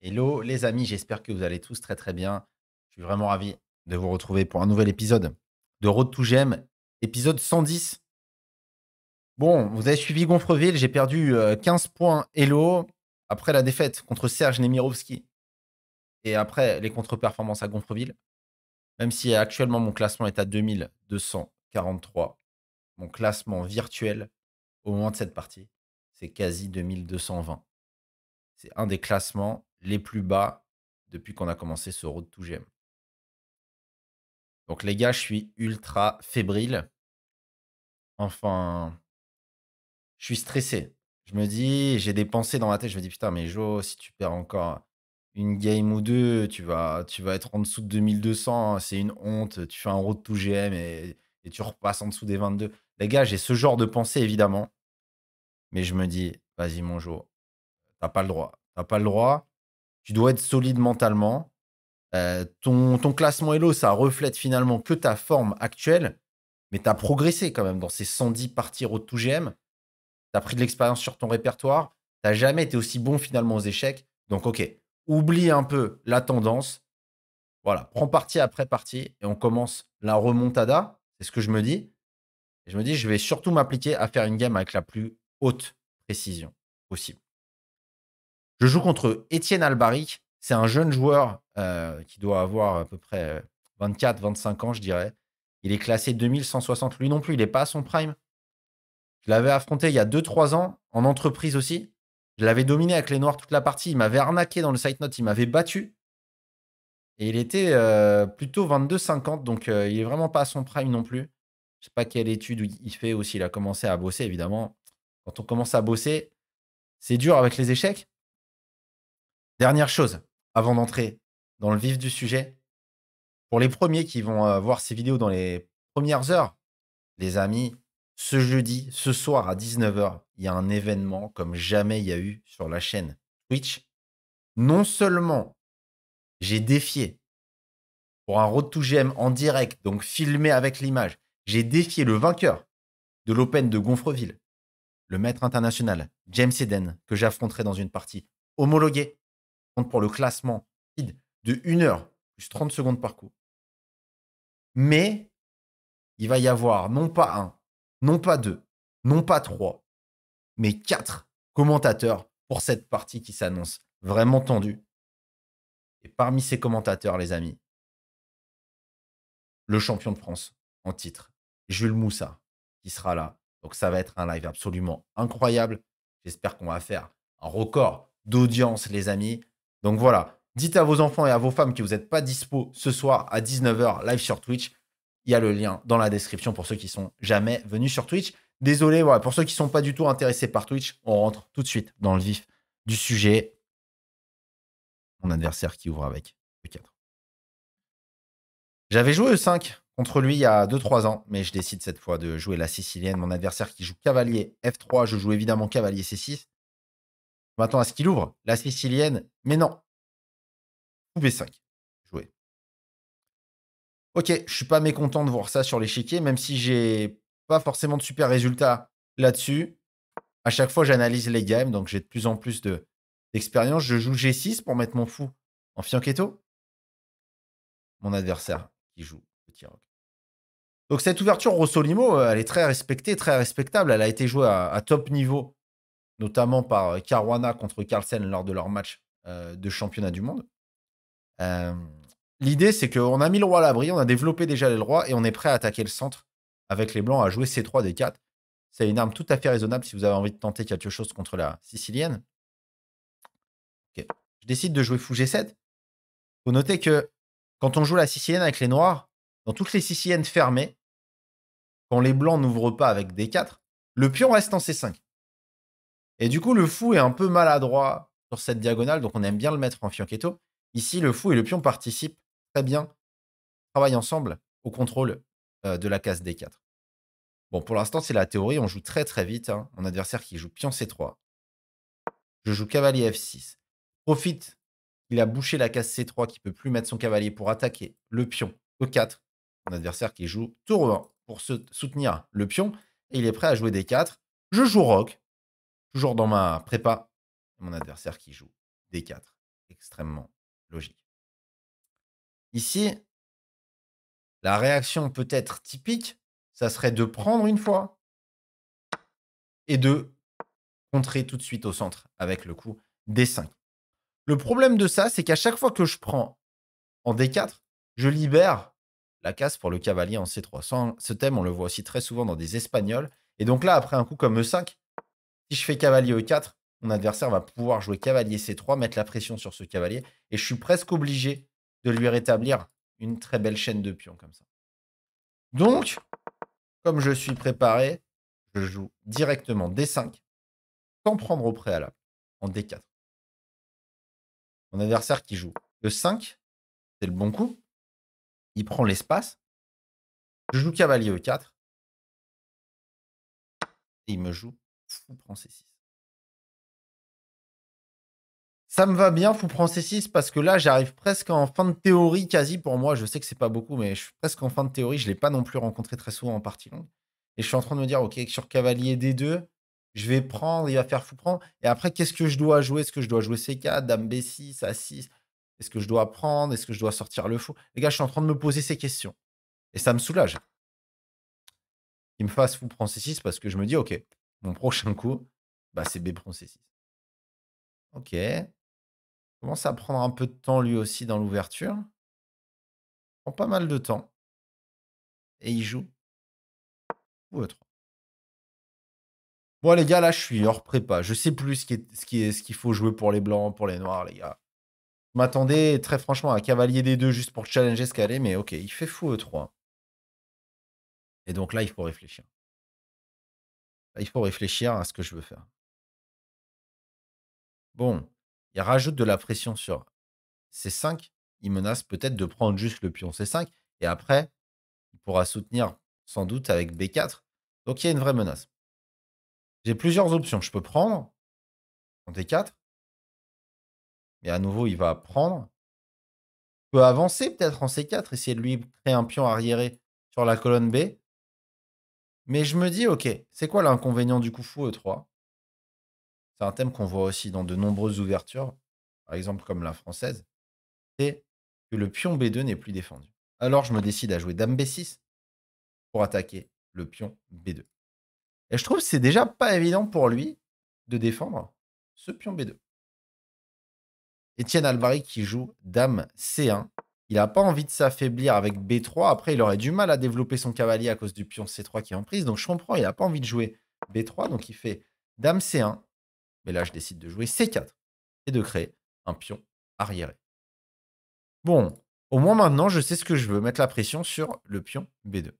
Hello les amis, j'espère que vous allez tous très très bien. Je suis vraiment ravi de vous retrouver pour un nouvel épisode de Road to Gem, épisode 110. Bon, vous avez suivi Gonfreville, j'ai perdu 15 euh, points Hello après la défaite contre Serge Nemirovski et après les contre-performances à Gonfreville. Même si actuellement mon classement est à 2243, mon classement virtuel au moment de cette partie, c'est quasi 2220. C'est un des classements les plus bas depuis qu'on a commencé ce road to GM. Donc les gars, je suis ultra fébrile. Enfin, je suis stressé. Je me dis, j'ai des pensées dans la tête. Je me dis, putain, mais Joe, si tu perds encore une game ou deux, tu vas, tu vas être en dessous de 2200. Hein. C'est une honte. Tu fais un road to GM et, tu repasses en dessous des 22. Les gars, j'ai ce genre de pensée, évidemment. Mais je me dis, vas-y, mon Jo, t'as pas le droit. T'as pas le droit tu dois être solide mentalement. Euh, ton, classement Elo, ça reflète finalement que ta forme actuelle, mais tu as progressé quand même dans ces 110 parties au to GM. Tu as pris de l'expérience sur ton répertoire. Tu jamais été aussi bon finalement aux échecs. Donc, OK, oublie un peu la tendance. Voilà, prends partie après partie et on commence la remontada. C'est ce que je me dis. Et je me dis, je vais surtout m'appliquer à faire une game avec la plus haute précision possible. Je joue contre Étienne Albaric. C'est un jeune joueur euh, qui doit avoir à peu près 24, euh, 25 ans, je dirais. Il est classé 2160. Lui non plus, il n'est pas à son prime. Je l'avais affronté il y a 2-3 ans, en entreprise aussi. Je l'avais dominé avec les noirs toute la partie. Il m'avait arnaqué dans le site note. Il m'avait battu. Et il était euh, plutôt 22-50. Donc, il est vraiment pas à son prime non plus. Je sais pas quelle étude il fait aussi. Il a commencé à bosser, évidemment. Quand on commence à bosser, c'est dur avec les échecs. Dernière chose, avant d'entrer dans le vif du sujet, pour les premiers qui vont euh, voir ces vidéos dans les premières heures, les amis, ce jeudi, ce soir à 19h, il y a un événement comme jamais il y a eu sur la chaîne Twitch. Non seulement j'ai défié pour un road to GM en direct, donc filmé avec l'image, j'ai défié le vainqueur de l'Open de Gonfreville, le maître international, James Eden, que j'affronterai dans une partie homologuée pour le classement de 1 heure, plus 30 secondes par coup. Mais il va y avoir non pas un, non pas deux, non pas trois, mais quatre commentateurs pour cette partie qui s'annonce vraiment tendue. Et parmi ces commentateurs, les amis, le champion de France en titre, Jules Moussa, qui sera là. Donc ça va être un live absolument incroyable. J'espère qu'on va faire un record d'audience, les amis. Donc voilà, dites à vos enfants et à vos femmes que vous n'êtes pas dispo ce soir à 19h live sur Twitch. Il y a le lien dans la description pour ceux qui sont jamais venus sur Twitch. Désolé, voilà, pour ceux qui ne sont pas du tout intéressés par Twitch, on rentre tout de suite dans le vif du sujet. Mon adversaire qui ouvre avec E4. J'avais joué E5 contre lui il y a 2-3 ans, mais je décide cette fois de jouer la sicilienne. Mon adversaire qui joue cavalier F3, je joue évidemment cavalier C6. Maintenant, à ce qu'il ouvre la sicilienne, mais non. Ou B5. Jouer. Ok, je suis pas mécontent de voir ça sur l'échiquier, même si j'ai pas forcément de super résultats là-dessus. À chaque fois, j'analyse les games, donc j'ai de plus en plus d'expérience. je joue G6 pour mettre mon fou en fianchetto. Mon adversaire qui joue petit roc. Donc cette ouverture Rosolimo, euh, elle est très respectée, très respectable. Elle a été jouée à top niveau notamment par euh, Caruana contre Carlsen lors de leur match euh, de championnat du monde. L'idée, c'est qu'on a mis le roi à l'abri, on a développé déjà les rois et on est prêt à attaquer le centre avec les blancs à jouer C3, D4. C'est une arme tout à fait raisonnable si vous avez envie de tenter quelque chose contre la sicilienne. Je décide de jouer fou G7. Faut noter que quand on joue la sicilienne avec les noirs, dans toutes les siciliennes fermées, quand les blancs n'ouvrent pas avec D4, le pion reste en C5. Et du coup, le fou est un peu maladroit sur cette diagonale, donc on aime bien le mettre en fianchetto. Ici, le fou et le pion participent très bien, travaillent ensemble au contrôle euh, de la case D4. Bon, pour l'instant, c'est la théorie, on joue très très vite. Hein. Mon adversaire qui joue pion C3. Je joue cavalier F6. Profite il a bouché la case C3, qui peut plus mettre son cavalier pour attaquer le pion E4. Mon adversaire qui joue tour 1 pour soutenir le pion. Et il est prêt à jouer D4. Je joue roc Toujours dans ma prépa, mon adversaire qui joue D4. Extrêmement logique. Ici, la réaction peut-être typique, ça serait de prendre une fois et de contrer tout de suite au centre avec le coup D5. Le problème de ça, c'est qu'à chaque fois que je prends en D4, je libère la casse pour le cavalier en C3. Ce thème, on le voit aussi très souvent dans des Espagnols. Et donc là, après un coup comme E5, si je fais cavalier E4, mon adversaire va pouvoir jouer cavalier C3, mettre la pression sur ce cavalier. Et je suis presque obligé de lui rétablir une très belle chaîne de pions comme ça. Donc, comme je suis préparé, je joue directement D5 sans prendre au préalable en D4. Mon adversaire qui joue le 5, c'est le bon coup. Il prend l'espace. Je joue cavalier E4. Et il me joue Fou prend C6. Ça me va bien, Fou prend C6, parce que là, j'arrive presque en fin de théorie, quasi pour moi. Je sais que c'est pas beaucoup, mais je suis presque en fin de théorie. Je l'ai pas non plus rencontré très souvent en partie longue. Et je suis en train de me dire, OK, sur cavalier D2, je vais prendre, il va faire fou prendre. Et après, qu'est-ce que je dois jouer Est-ce que je dois jouer C4, Dame B6, A6 Est-ce que je dois prendre Est-ce que je dois sortir le fou Les gars, je suis en train de me poser ces questions. Et ça me soulage. Il me fasse fou prend C6 parce que je me dis, OK, mon prochain coup, bah, c'est Bépron C6. Ok. Commence à prendre un peu de temps lui aussi dans l'ouverture. Prend pas mal de temps. Et il joue. Ou E3. Bon, les gars, là, je suis hors prépa. Je sais plus ce qu'il qui est, ce qu'il faut jouer pour les blancs, pour les noirs, les gars. Je m'attendais très franchement à cavalier des deux juste pour challenger ce qu'elle mais ok, il fait fou E3. Et donc là, il faut réfléchir il faut réfléchir à ce que je veux faire. Bon, il rajoute de la pression sur C5. Il menace peut-être de prendre juste le pion C5. Et après, il pourra soutenir sans doute avec B4. Donc il y a une vraie menace. J'ai plusieurs options. Je peux prendre en D4. Et à nouveau, il va prendre. Je peux avancer peut-être en C4, essayer de lui créer un pion arriéré sur la colonne B. Mais je me dis, ok, c'est quoi l'inconvénient du coup fou E3 C'est un thème qu'on voit aussi dans de nombreuses ouvertures, par exemple comme la française, c'est que le pion B2 n'est plus défendu. Alors je me décide à jouer Dame B6 pour attaquer le pion B2. Et je trouve que c'est déjà pas évident pour lui de défendre ce pion B2. Étienne Alvary qui joue Dame C1 il n'a pas envie de s'affaiblir avec B3. Après, il aurait du mal à développer son cavalier à cause du pion C3 qui est en prise. Donc, je comprends, il n'a pas envie de jouer B3. Donc, il fait Dame C1. Mais là, je décide de jouer C4 et de créer un pion arriéré. Bon, au moins maintenant, je sais ce que je veux, mettre la pression sur le pion B2.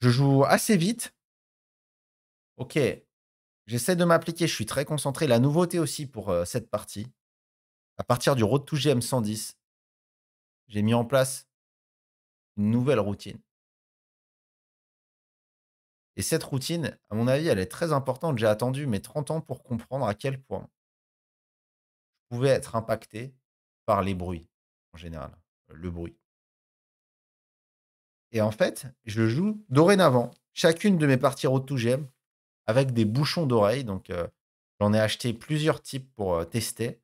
Je joue assez vite. Ok, j'essaie de m'appliquer, je suis très concentré. La nouveauté aussi pour euh, cette partie, à partir du Road to GM 110, j'ai mis en place une nouvelle routine. Et cette routine, à mon avis, elle est très importante. J'ai attendu mes 30 ans pour comprendre à quel point je pouvais être impacté par les bruits, en général, le bruit. Et en fait, je joue dorénavant chacune de mes parties Road to GM avec des bouchons d'oreilles. Donc, euh, j'en ai acheté plusieurs types pour euh, tester.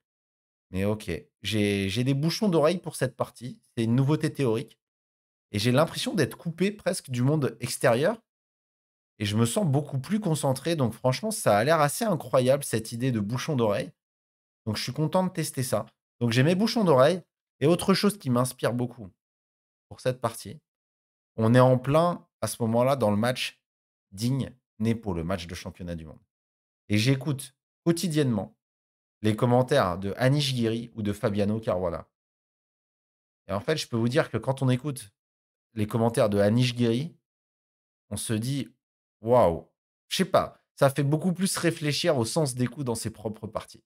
Mais ok, j'ai des bouchons d'oreilles pour cette partie. C'est une nouveauté théorique. Et j'ai l'impression d'être coupé presque du monde extérieur. Et je me sens beaucoup plus concentré. Donc franchement, ça a l'air assez incroyable, cette idée de bouchons d'oreilles. Donc je suis content de tester ça. Donc j'ai mes bouchons d'oreilles. Et autre chose qui m'inspire beaucoup pour cette partie, on est en plein à ce moment-là dans le match digne né pour le match de championnat du monde. Et j'écoute quotidiennement les commentaires de Anish Giri ou de Fabiano Caruana. Et en fait, je peux vous dire que quand on écoute les commentaires de Anish Giri, on se dit waouh, je sais pas, ça fait beaucoup plus réfléchir au sens des coups dans ses propres parties.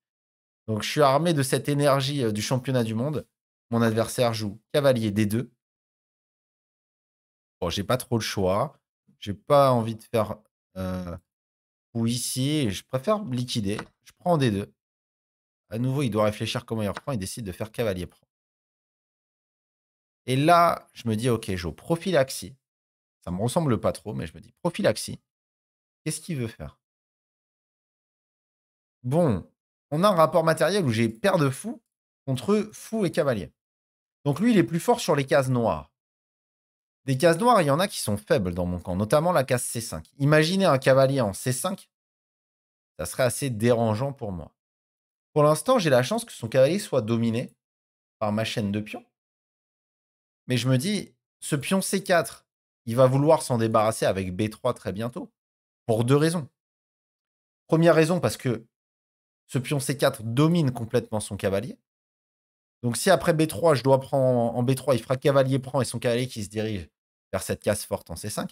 Donc je suis armé de cette énergie euh, du championnat du monde. Mon adversaire joue cavalier D2. Bon, j'ai pas trop le choix. J'ai pas envie de faire euh, ou ici. Je préfère liquider. Je prends D2. À nouveau, il doit réfléchir comment il reprend. Il décide de faire cavalier prend. Et là, je me dis, OK, Joe, prophylaxie. Ça ne me ressemble pas trop, mais je me dis, prophylaxie. Qu'est-ce qu'il veut faire Bon, on a un rapport matériel où j'ai paire de fous contre fou et cavalier. Donc lui, il est plus fort sur les cases noires. Des cases noires, il y en a qui sont faibles dans mon camp, notamment la case C5. Imaginez un cavalier en C5, ça serait assez dérangeant pour moi. Pour l'instant, j'ai la chance que son cavalier soit dominé par ma chaîne de pions. Mais je me dis, ce pion C4, il va vouloir s'en débarrasser avec B3 très bientôt. Pour deux raisons. Première raison, parce que ce pion C4 domine complètement son cavalier. Donc si après B3, je dois prendre en B3, il fera cavalier prend et son cavalier qui se dirige vers cette case forte en C5.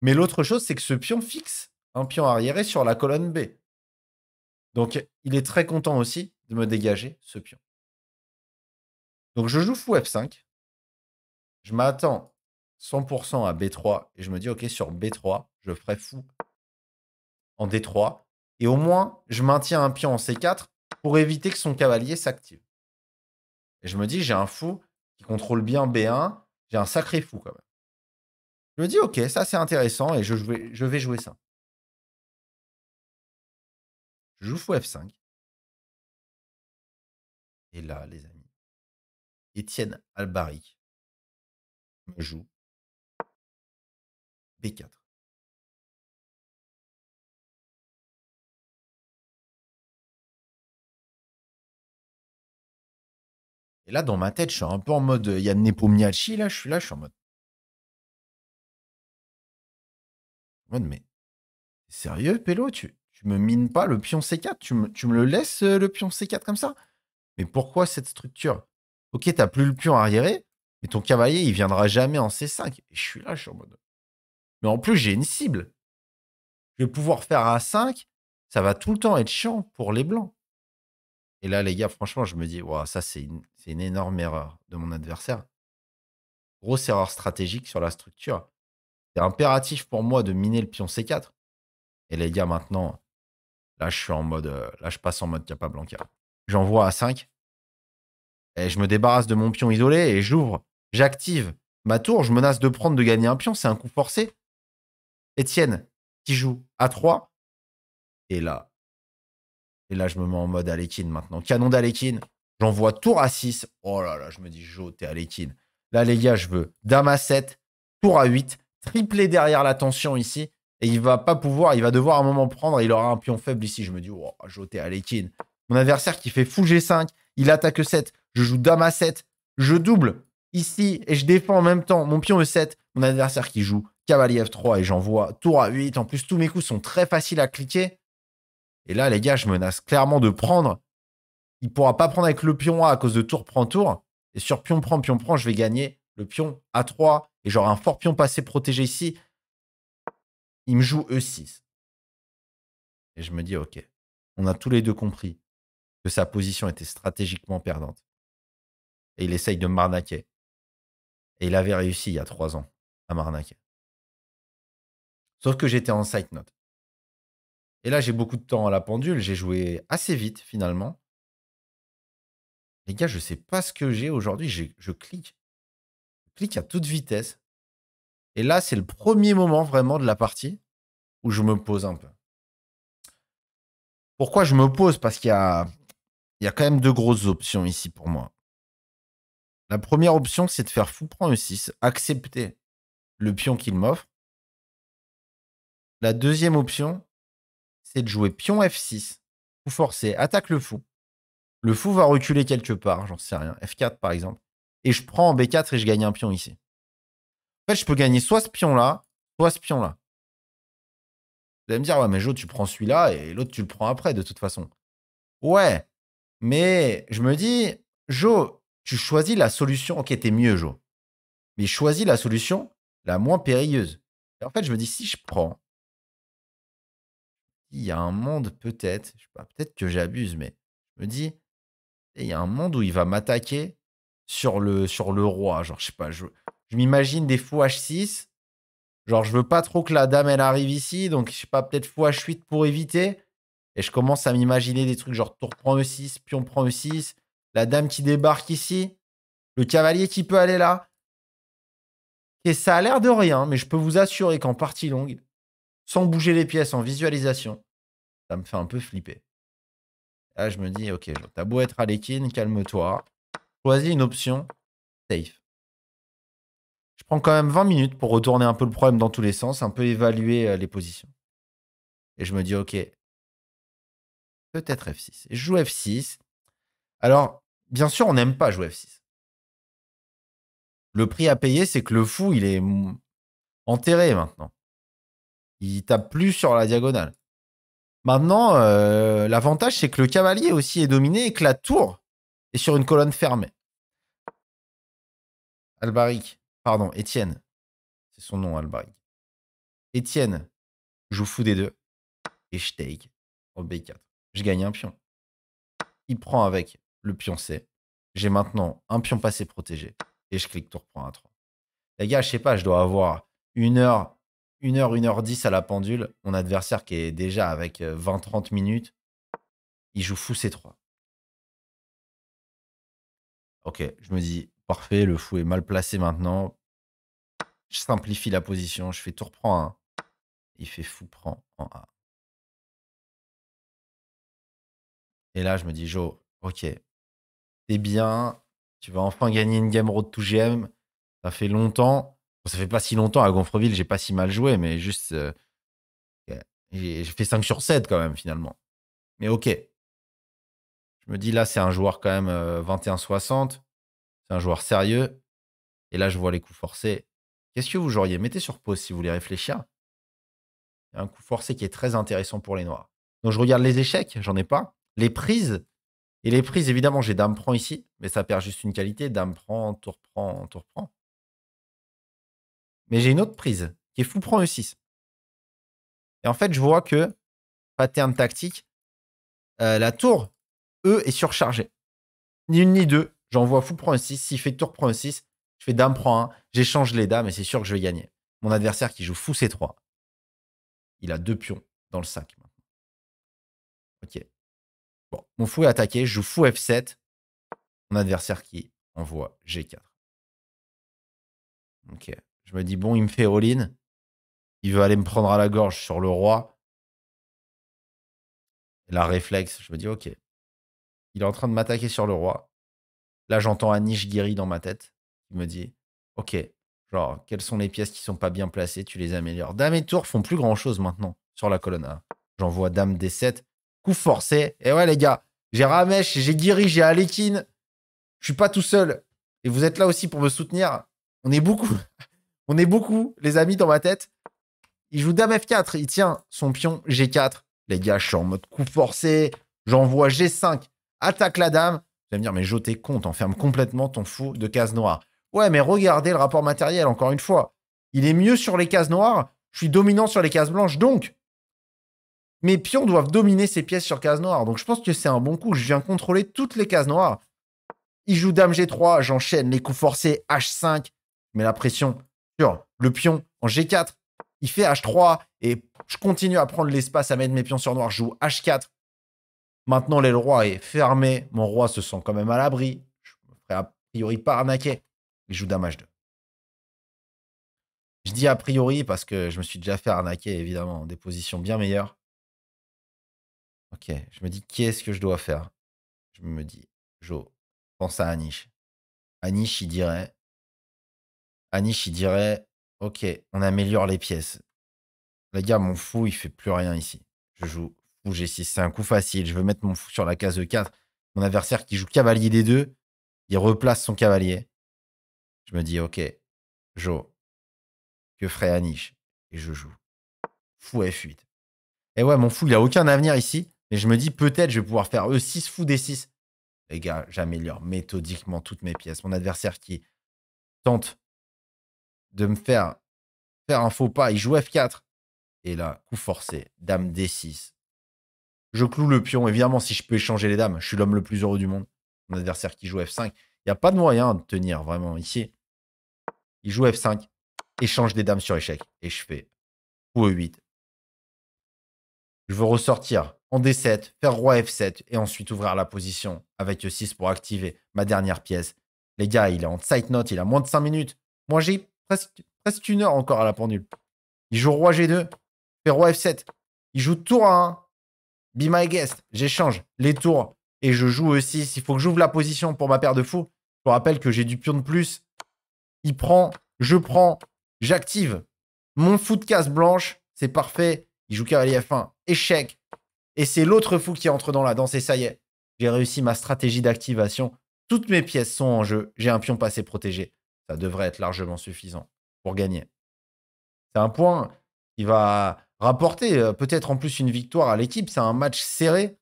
Mais l'autre chose, c'est que ce pion fixe un pion arriéré sur la colonne B. Donc, il est très content aussi de me dégager ce pion. Donc, je joue fou F5. Je m'attends 100% à B3 et je me dis, OK, sur B3, je ferai fou en D3. Et au moins, je maintiens un pion en C4 pour éviter que son cavalier s'active. Et je me dis, j'ai un fou qui contrôle bien B1. J'ai un sacré fou quand même. Je me dis, OK, ça c'est intéressant et je vais, jouer ça. Je joue F5. Et là, les amis, Étienne Albaric me joue B4. Et là, dans ma tête, je suis un peu en mode euh, Yann Nepomniachtchi. Là, je suis là, je suis en mode. En mode, mais sérieux, Pélo, tu, tu me mines pas le pion C4, tu me, le laisses euh, le pion C4 comme ça Mais pourquoi cette structure Ok, t'as plus le pion arriéré, mais ton cavalier, il viendra jamais en C5. Et je suis là, je suis en mode. Mais en plus, j'ai une cible. Je vais pouvoir faire A5, ça va tout le temps être chiant pour les blancs. Et là, les gars, franchement, je me dis, wow, ça, c'est une, une, énorme erreur de mon adversaire. Grosse erreur stratégique sur la structure. C'est impératif pour moi de miner le pion C4. Et les gars, maintenant, Là, je suis en mode. Euh, là, je passe en mode J'envoie à 5. Et je me débarrasse de mon pion isolé et j'ouvre. J'active ma tour. Je menace de prendre, de gagner un pion. C'est un coup forcé. Étienne, qui joue à 3. Et là. Et là, je me mets en mode Alekin maintenant. Canon d'Alekhine. J'envoie tour à 6. Oh là là, je me dis, Jo, t'es Alekin. Là, les gars, je veux dame à 7, tour à 8, triplé derrière la tension ici. Et il va pas pouvoir, il va devoir à un moment prendre, il aura un pion faible ici. Je me dis, oh, j'ôtais à Mon adversaire qui fait fou G5, il attaque E7, je joue dame à 7, je double ici et je défends en même temps mon pion E7, mon adversaire qui joue cavalier F3 et j'envoie tour à 8. En plus, tous mes coups sont très faciles à cliquer. Et là, les gars, je menace clairement de prendre. Il pourra pas prendre avec le pion A à cause de tour prend tour. Et sur pion prend, pion prend, je vais gagner le pion A3 et j'aurai un fort pion passé protégé ici. Il me joue E6. Et je me dis, OK, on a tous les deux compris que sa position était stratégiquement perdante. Et il essaye de m'arnaquer. Et il avait réussi il y a trois ans à m'arnaquer. Sauf que j'étais en side note. Et là, j'ai beaucoup de temps à la pendule. J'ai joué assez vite, finalement. Les gars, je ne sais pas ce que j'ai aujourd'hui. Je clique. Je clique à toute vitesse. Et là, c'est le premier moment vraiment de la partie où je me pose un peu. Pourquoi je me pose Parce qu'il y a, il y a quand même deux grosses options ici pour moi. La première option, c'est de faire fou prend E6, accepter le pion qu'il m'offre. La deuxième option, c'est de jouer pion F6, fou forcer, attaque le fou. Le fou va reculer quelque part, j'en sais rien, F4 par exemple. Et je prends en B4 et je gagne un pion ici. En je peux gagner soit ce pion-là, soit ce pion-là. Vous allez me dire, ouais, mais Joe, tu prends celui-là et l'autre, tu le prends après, de toute façon. Ouais, mais je me dis, Joe, tu choisis la solution. qui était mieux, Joe. Mais choisis la solution la moins périlleuse. Et en fait, je me dis, si je prends, il y a un monde peut-être, je sais pas, peut-être que j'abuse, mais je me dis, il y a un monde où il va m'attaquer sur le, sur le roi. Genre, je sais pas, je, je m'imagine des fou H6. Genre, je veux pas trop que la dame, elle arrive ici. Donc, je sais pas, peut-être fou H8 pour éviter. Et je commence à m'imaginer des trucs genre tour prend E6, pion prend E6, la dame qui débarque ici, le cavalier qui peut aller là. Et ça a l'air de rien, mais je peux vous assurer qu'en partie longue, sans bouger les pièces, en visualisation, ça me fait un peu flipper. Là, je me dis, ok, t'as beau être à l'équine, calme-toi. Choisis une option safe. Je prends quand même 20 minutes pour retourner un peu le problème dans tous les sens, un peu évaluer euh, les positions. Et je me dis, OK, peut-être F6. Et je joue F6. Alors, bien sûr, on n'aime pas jouer F6. Le prix à payer, c'est que le fou, il est enterré maintenant. Il tape plus sur la diagonale. Maintenant, euh, l'avantage, c'est que le cavalier aussi est dominé et que la tour est sur une colonne fermée. Albaric. Pardon, Étienne. C'est son nom, Albarig. Hein, Étienne joue fou des deux. Et je take en B4. Je gagne un pion. Il prend avec le pion C. J'ai maintenant un pion passé protégé. Et je clique tour prend à 3. Les gars, je sais pas, je dois avoir une heure, une heure, une heure dix à la pendule. Mon adversaire qui est déjà avec 20-30 euh, minutes, il joue fou C3. Ok, je me dis, parfait, le fou est mal placé maintenant. Je simplifie la position, je fais tour prend 1. Il fait fou prend en A. Et là, je me dis, Joe, ok, t'es bien, tu vas enfin gagner une game road tout GM. Ça fait longtemps. ça fait pas si longtemps à Gonfreville, j'ai pas si mal joué, mais juste. Euh, j'ai fait 5 sur 7 quand même, finalement. Mais ok. Je me dis, là, c'est un joueur quand même 21-60. Euh, c'est un joueur sérieux. Et là, je vois les coups forcés. Qu'est-ce que vous auriez Mettez sur pause si vous voulez réfléchir. un coup forcé qui est très intéressant pour les noirs. Donc je regarde les échecs, j'en ai pas. Les prises. Et les prises, évidemment, j'ai dame prend ici, mais ça perd juste une qualité. Dame prend, tour prend, tour prend. Mais j'ai une autre prise qui est fou prend E6. Et en fait, je vois que, pattern tactique, euh, la tour E est surchargée. Ni une ni deux. J'envoie fou prend E6. S'il fait tour prend E6, je fais dame prend 1, j'échange les dames et c'est sûr que je vais gagner. Mon adversaire qui joue fou C3, il a deux pions dans le sac. Ok. Bon, mon fou est attaqué, je joue fou F7. Mon adversaire qui envoie G4. Ok. Je me dis, bon, il me fait all-in. Il veut aller me prendre à la gorge sur le roi. La réflexe, je me dis, ok. Il est en train de m'attaquer sur le roi. Là, j'entends niche guéri dans ma tête. Il me dit Ok, genre, quelles sont les pièces qui sont pas bien placées Tu les améliores. Dame et tour font plus grand chose maintenant sur la colonne A. J'envoie Dame D7, coup forcé. Et eh ouais, les gars, j'ai Ramesh, j'ai Guiri, j'ai Alekin. Je suis pas tout seul. Et vous êtes là aussi pour me soutenir. On est beaucoup. On est beaucoup, les amis, dans ma tête. Il joue Dame F4. Il tient son pion G4. Les gars, je suis en mode coup forcé. J'envoie G5. Attaque la dame. Vous allez me dire, mais j'étais compte con, ferme complètement ton fou de case noire. Ouais, mais regardez le rapport matériel, encore une fois. Il est mieux sur les cases noires, je suis dominant sur les cases blanches, donc mes pions doivent dominer ces pièces sur cases noires. Donc je pense que c'est un bon coup. Je viens contrôler toutes les cases noires. Il joue dame G3, j'enchaîne les coups forcés H5, mais la pression sur le pion en G4. Il fait H3 et je continue à prendre l'espace à mettre mes pions sur noir. Je joue H4. Maintenant, l'aile roi est fermé. Mon roi se sent quand même à l'abri. Je me ferai a priori pas arnaquer. Il joue damage 2 Je dis a priori parce que je me suis déjà fait arnaquer, évidemment, des positions bien meilleures. Ok, je me dis, qu'est-ce que je dois faire Je me dis, Jo, pense à Anish. Anish, il dirait. Anish, il dirait, ok, on améliore les pièces. Les gars, mon fou, il fait plus rien ici. Je joue fou G6, c'est un coup facile. Je veux mettre mon fou sur la case E4. Mon adversaire qui joue cavalier des deux il replace son cavalier je me dis, OK, Joe, que ferait Anish Et je joue. Fou F8. Et ouais, mon fou, il a aucun avenir ici. Mais je me dis, peut-être, je vais pouvoir faire E6, fou D6. Les gars, j'améliore méthodiquement toutes mes pièces. Mon adversaire qui tente de me faire faire un faux pas, il joue F4. Et là, coup forcé, dame D6. Je cloue le pion. Évidemment, si je peux échanger les dames, je suis l'homme le plus heureux du monde. Mon adversaire qui joue F5. Il n'y a pas de moyen de tenir vraiment ici. Il joue F5, échange des dames sur échec. Et je fais E8. Je veux ressortir en D7, faire roi F7 et ensuite ouvrir la position avec E6 pour activer ma dernière pièce. Les gars, il est en side note, il a moins de 5 minutes. Moi, j'ai presque, presque une heure encore à la pendule. Il joue roi G2, fait roi F7. Il joue tour A1. Be my guest. J'échange les tours et je joue E6. Il faut que j'ouvre la position pour ma paire de fous. Je vous rappelle que j'ai du pion de plus il prend, je prends, j'active mon fou de casse blanche, c'est parfait. Il joue cavalier F1, échec. Et c'est l'autre fou qui entre dans la danse et ça y est, j'ai réussi ma stratégie d'activation. Toutes mes pièces sont en jeu, j'ai un pion passé protégé. Ça devrait être largement suffisant pour gagner. C'est un point qui va rapporter euh, peut-être en plus une victoire à l'équipe. C'est un match serré.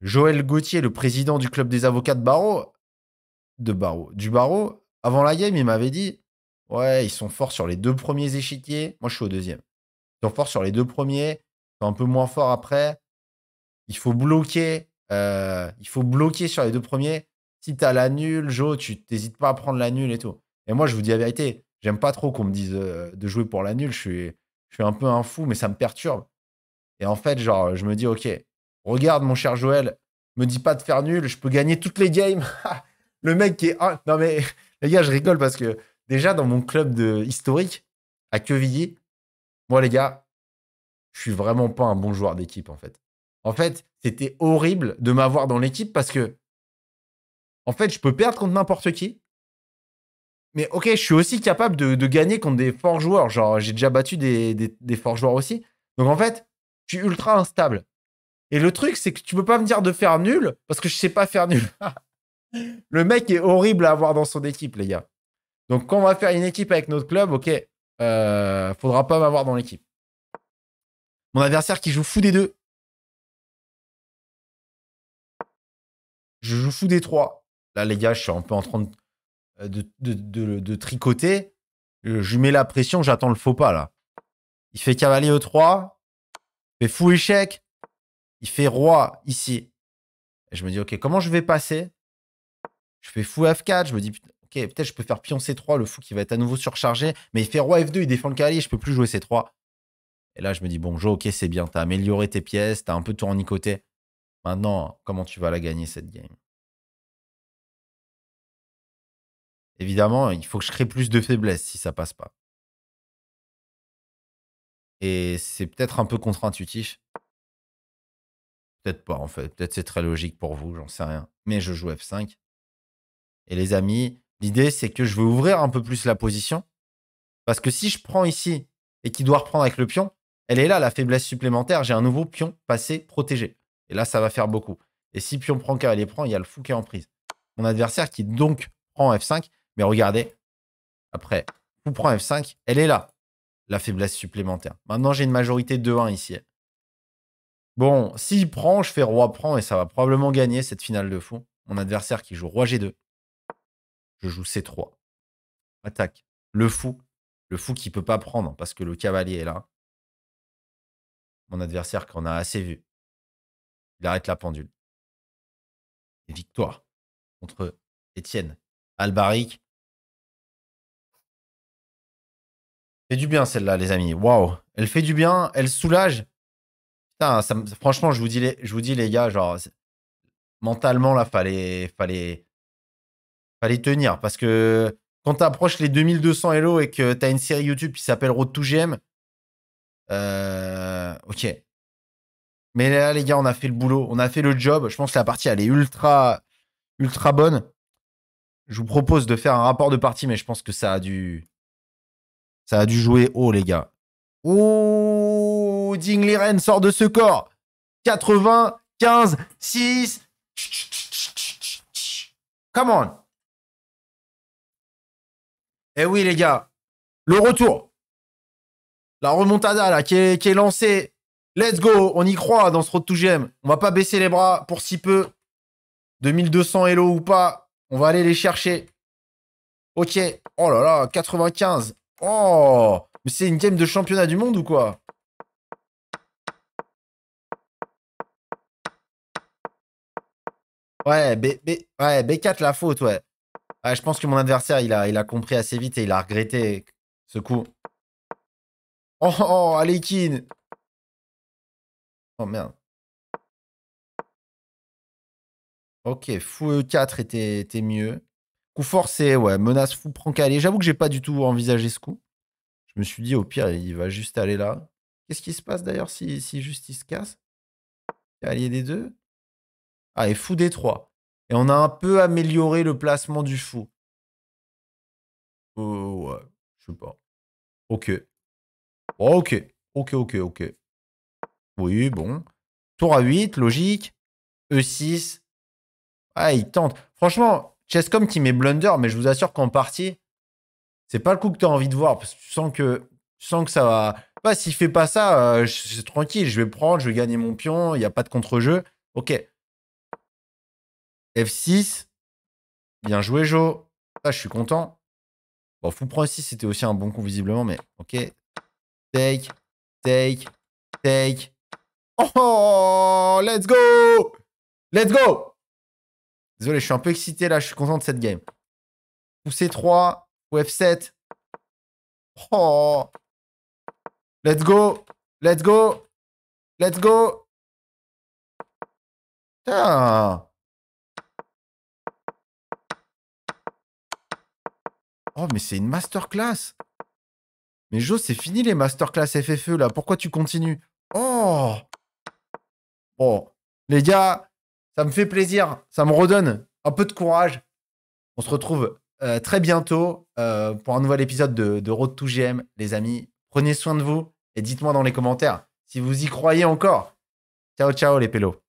Joël Gauthier, le président du club des avocats de Barreau, de Barreau. Du Barreau, avant la game, il m'avait dit Ouais, ils sont forts sur les deux premiers échiquiers. Moi, je suis au deuxième. Ils sont forts sur les deux premiers. Ils un peu moins forts après. Il faut bloquer. Euh, il faut bloquer sur les deux premiers. Si t'as la nulle, Joe, tu t'hésites pas à prendre la nulle et tout. Et moi, je vous dis la vérité. J'aime pas trop qu'on me dise euh, de jouer pour la nulle. Je suis, je suis un peu un fou, mais ça me perturbe. Et en fait, genre, je me dis Ok, regarde, mon cher Joël, me dis pas de faire nulle. Je peux gagner toutes les games. Le mec qui est. Ah, non, mais les gars, je rigole parce que déjà, dans mon club de historique, à Quevilly, moi, les gars, je suis vraiment pas un bon joueur d'équipe, en fait. En fait, c'était horrible de m'avoir dans l'équipe parce que, en fait, je peux perdre contre n'importe qui. Mais ok, je suis aussi capable de, gagner contre des forts joueurs. Genre, j'ai déjà battu des, des, des forts joueurs aussi. Donc, en fait, je suis ultra instable. Et le truc, c'est que tu peux pas me dire de faire nul parce que je sais pas faire nul. Le mec est horrible à avoir dans son équipe, les gars. Donc, quand on va faire une équipe avec notre club, ok, euh, faudra pas m'avoir dans l'équipe. Mon adversaire qui joue fou des deux. Je joue fou des trois. Là, les gars, je suis un peu en train de, euh, tricoter. Je lui mets la pression, j'attends le faux pas, là. Il fait cavalier E3. Il fait fou échec. Il fait roi ici. Et je me dis, OK, comment je vais passer je fais fou F4, je me dis, ok, peut-être je peux faire pion C3, le fou qui va être à nouveau surchargé, mais il fait roi F2, il défend le cavalier, je peux plus jouer C3. Et là, je me dis, bon, Joe, ok, c'est bien, t'as amélioré tes pièces, t'as un peu tournicoté. Maintenant, comment tu vas la gagner cette game Évidemment, il faut que je crée plus de faiblesses si ça passe pas. Et c'est peut-être un peu contre-intuitif. Peut-être pas en fait. Peut-être c'est très logique pour vous, j'en sais rien. Mais je joue F5. Et les amis, l'idée, c'est que je veux ouvrir un peu plus la position. Parce que si je prends ici et qu'il doit reprendre avec le pion, elle est là, la faiblesse supplémentaire. J'ai un nouveau pion passé protégé. Et là, ça va faire beaucoup. Et si pion prend les prend, il y a le fou qui est en prise. Mon adversaire qui donc prend F5. Mais regardez, après, fou prend F5, elle est là, la faiblesse supplémentaire. Maintenant, j'ai une majorité de 1 ici. Bon, s'il prend, je fais roi prend et ça va probablement gagner cette finale de fou. Mon adversaire qui joue roi G2 je joue C3. Attaque. Le fou. Le fou qui peut pas prendre parce que le cavalier est là. Mon adversaire qu'on a assez vu. Il arrête la pendule. victoire contre Étienne Albaric. Fait du bien celle-là, les amis. Waouh, elle fait du bien, elle soulage. Putain, ça, franchement, je vous dis les, je vous dis les gars, genre mentalement là, fallait, fallait, fallait tenir parce que quand tu approches les 2200 Hello et que tu as une série YouTube qui s'appelle Road to GM, euh, ok. Mais là, les gars, on a fait le boulot, on a fait le job. Je pense que la partie, elle est ultra, ultra bonne. Je vous propose de faire un rapport de partie, mais je pense que ça a dû, ça a dû jouer haut, les gars. Ouh, Ding Liren sort de ce corps. 80, 15, 6. Come on. Eh oui, les gars, le retour. La remontada là, qui est, lancée. Let's go, on y croit dans ce road to GM. On va pas baisser les bras pour si peu. 2200 Hello ou pas, on va aller les chercher. Ok. Oh là là, 95. Oh Mais c'est une game de championnat du monde ou quoi Ouais, ouais, B4 la faute, ouais je pense que mon adversaire, il a, compris assez vite et il a regretté ce coup. Oh, oh, oh Kin! Oh merde. Ok, fou E4 était, était mieux. Coup forcé, ouais, menace fou prend calé. J'avoue que j'ai pas du tout envisagé ce coup. Je me suis dit, au pire, il va juste aller là. Qu'est-ce qui se passe d'ailleurs si, si justice casse Allié des deux Ah, et fou des trois. Et on a un peu amélioré le placement du fou. Euh, ouais, je sais pas. Ok. Oh, ok. Ok, ok, ok. Oui, bon. Tour à 8, logique. E6. Ah, il tente. Franchement, Chesscom qui met blunder, mais je vous assure qu'en partie, c'est pas le coup que tu as envie de voir parce que tu sens que, sens que ça va. pas s'il fait pas ça, euh, c'est tranquille, je vais prendre, je vais gagner mon pion, il n'y a pas de contre-jeu. Ok. F6. Bien joué, Joe, Ça ah, je suis content. Bon, fou prend 6, c'était aussi un bon coup, visiblement, mais ok. Take, take, take. Oh, let's go Let's go Désolé, je suis un peu excité, là, je suis content de cette game. Fou C3, Ou F7. Oh Let's go Let's go Let's go Oh, mais c'est une masterclass Mais Jo, c'est fini les masterclass FFE, là. Pourquoi tu continues Oh Bon, les gars, ça me fait plaisir. Ça me redonne un peu de courage. On se retrouve euh, très bientôt euh, pour un nouvel épisode de, de Road to GM, les amis. Prenez soin de vous et dites-moi dans les commentaires si vous y croyez encore. Ciao, ciao les pélos.